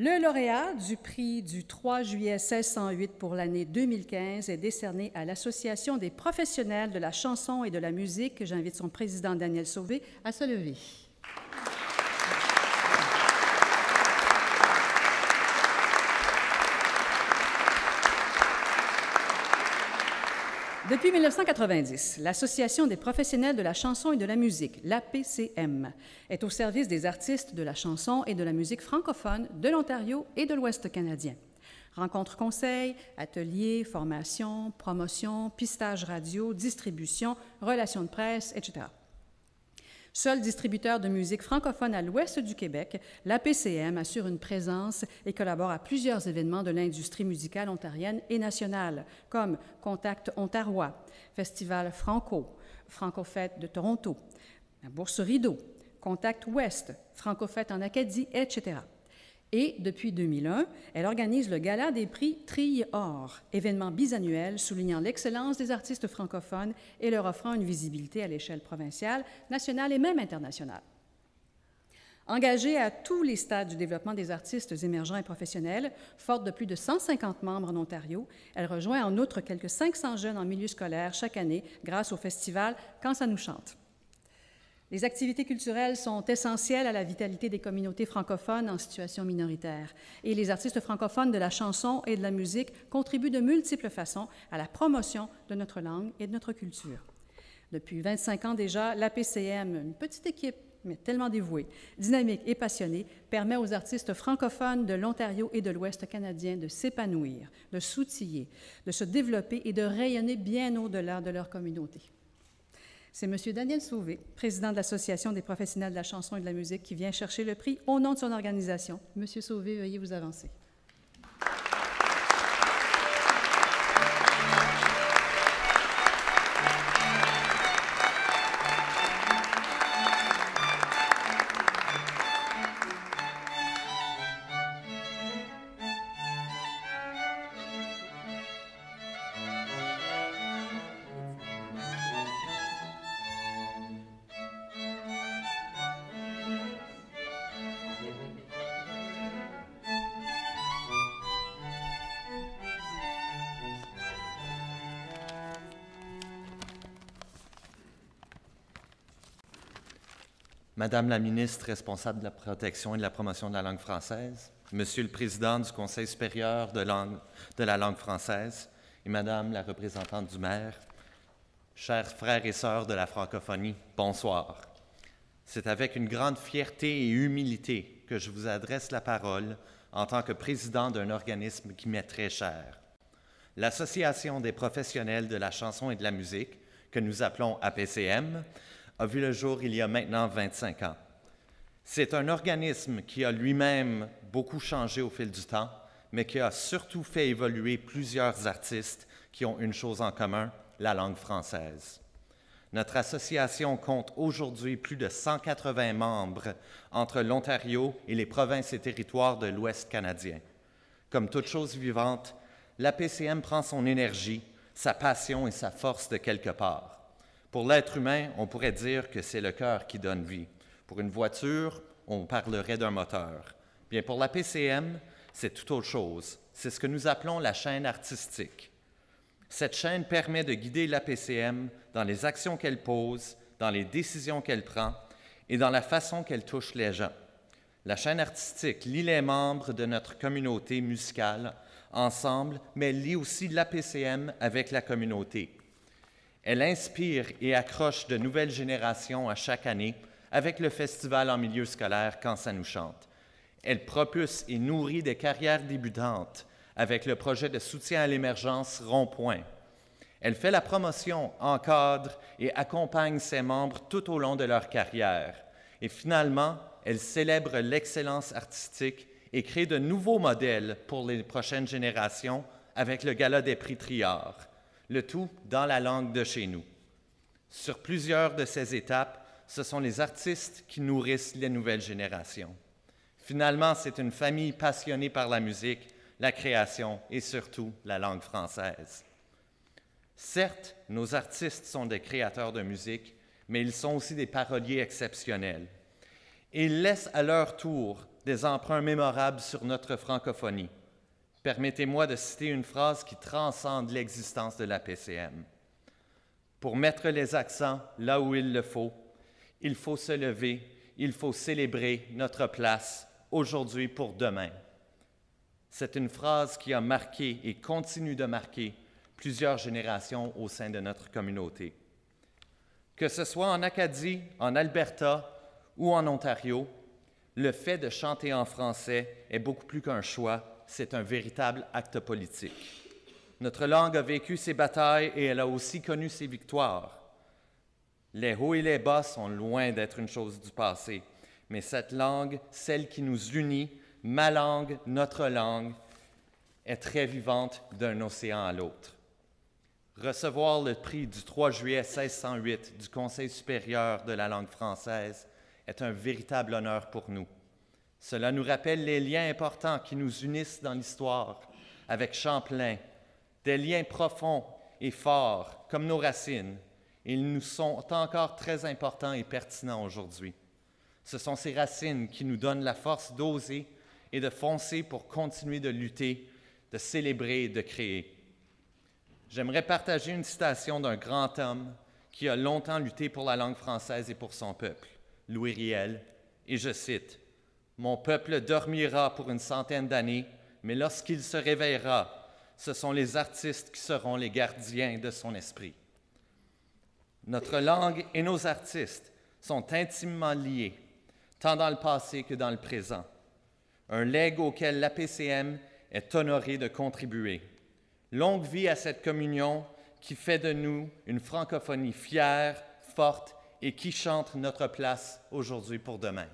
Le lauréat du prix du 3 juillet 1608 pour l'année 2015 est décerné à l'Association des professionnels de la chanson et de la musique. J'invite son président Daniel Sauvé à se lever. Depuis 1990, l'Association des professionnels de la chanson et de la musique, l'APCM, est au service des artistes de la chanson et de la musique francophone de l'Ontario et de l'Ouest canadien. Rencontres conseils, ateliers, formations, promotions, pistage radio, distribution, relations de presse, etc. Seul distributeur de musique francophone à l'ouest du Québec, la PCM assure une présence et collabore à plusieurs événements de l'industrie musicale ontarienne et nationale, comme Contact Ontario, Festival Franco, Francofête de Toronto, Bourse Rideau, Contact Ouest, Francofête en Acadie, etc. Et depuis 2001, elle organise le Gala des prix Trille Or, événement bisannuel soulignant l'excellence des artistes francophones et leur offrant une visibilité à l'échelle provinciale, nationale et même internationale. Engagée à tous les stades du développement des artistes émergents et professionnels, forte de plus de 150 membres en Ontario, elle rejoint en outre quelques 500 jeunes en milieu scolaire chaque année grâce au festival Quand ça nous chante. Les activités culturelles sont essentielles à la vitalité des communautés francophones en situation minoritaire et les artistes francophones de la chanson et de la musique contribuent de multiples façons à la promotion de notre langue et de notre culture. Depuis 25 ans déjà, l'APCM, une petite équipe mais tellement dévouée, dynamique et passionnée, permet aux artistes francophones de l'Ontario et de l'Ouest canadien de s'épanouir, de s'outiller, de se développer et de rayonner bien au-delà de leur communauté. C'est M. Daniel Sauvé, président de l'Association des professionnels de la chanson et de la musique, qui vient chercher le prix au nom de son organisation. Monsieur Sauvé, veuillez vous avancer. Madame la ministre responsable de la protection et de la promotion de la langue française, Monsieur le président du Conseil supérieur de, la langue française et Madame la représentante du maire, chers frères et sœurs de la francophonie, bonsoir. C'est avec une grande fierté et humilité que je vous adresse la parole en tant que président d'un organisme qui m'est très cher. L'Association des professionnels de la chanson et de la musique, que nous appelons APCM, a vu le jour il y a maintenant 25 ans. C'est un organisme qui a lui-même beaucoup changé au fil du temps, mais qui a surtout fait évoluer plusieurs artistes qui ont une chose en commun, la langue française. Notre association compte aujourd'hui plus de 180 membres entre l'Ontario et les provinces et territoires de l'Ouest canadien. Comme toute chose vivante, la PCM prend son énergie, sa passion et sa force de quelque part. Pour l'être humain, on pourrait dire que c'est le cœur qui donne vie. Pour une voiture, on parlerait d'un moteur. Bien, pour la PCM, c'est tout autre chose. C'est ce que nous appelons la chaîne artistique. Cette chaîne permet de guider la PCM dans les actions qu'elle pose, dans les décisions qu'elle prend et dans la façon qu'elle touche les gens. La chaîne artistique lie les membres de notre communauté musicale ensemble, mais lie aussi la PCM avec la communauté. Elle inspire et accroche de nouvelles générations à chaque année avec le festival en milieu scolaire Quand ça nous chante. Elle propulse et nourrit des carrières débutantes avec le projet de soutien à l'émergence Rond-Point. Elle fait la promotion, encadre et accompagne ses membres tout au long de leur carrière. Et finalement, elle célèbre l'excellence artistique et crée de nouveaux modèles pour les prochaines générations avec le Gala des prix Triard le tout dans la langue de chez nous. Sur plusieurs de ces étapes, ce sont les artistes qui nourrissent les nouvelles générations. Finalement, c'est une famille passionnée par la musique, la création et surtout la langue française. Certes, nos artistes sont des créateurs de musique, mais ils sont aussi des paroliers exceptionnels. ils laissent à leur tour des emprunts mémorables sur notre francophonie, permettez-moi de citer une phrase qui transcende l'existence de la PCM. Pour mettre les accents là où il le faut, il faut se lever, il faut célébrer notre place aujourd'hui pour demain. C'est une phrase qui a marqué et continue de marquer plusieurs générations au sein de notre communauté. Que ce soit en Acadie, en Alberta ou en Ontario, le fait de chanter en français est beaucoup plus qu'un choix, c'est un véritable acte politique. Notre langue a vécu ses batailles et elle a aussi connu ses victoires. Les hauts et les bas sont loin d'être une chose du passé, mais cette langue, celle qui nous unit, ma langue, notre langue, est très vivante d'un océan à l'autre. Recevoir le prix du 3 juillet 1608 du Conseil supérieur de la langue française est un véritable honneur pour nous. Cela nous rappelle les liens importants qui nous unissent dans l'histoire avec Champlain, des liens profonds et forts comme nos racines. Ils nous sont encore très importants et pertinents aujourd'hui. Ce sont ces racines qui nous donnent la force d'oser et de foncer pour continuer de lutter, de célébrer et de créer. J'aimerais partager une citation d'un grand homme qui a longtemps lutté pour la langue française et pour son peuple, Louis Riel, et je cite mon peuple dormira pour une centaine d'années, mais lorsqu'il se réveillera, ce sont les artistes qui seront les gardiens de son esprit. Notre langue et nos artistes sont intimement liés, tant dans le passé que dans le présent. Un legs auquel l'APCM est honoré de contribuer. Longue vie à cette communion qui fait de nous une francophonie fière, forte et qui chante notre place aujourd'hui pour demain.